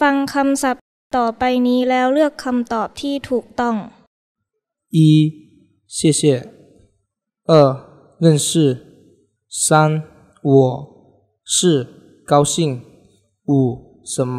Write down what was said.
ฟังคำศัพท์ต่อไปนี้แล้วเลือกคำตอบที่ถูกต้อง。一谢谢，二认识，三我，四高兴，五什么。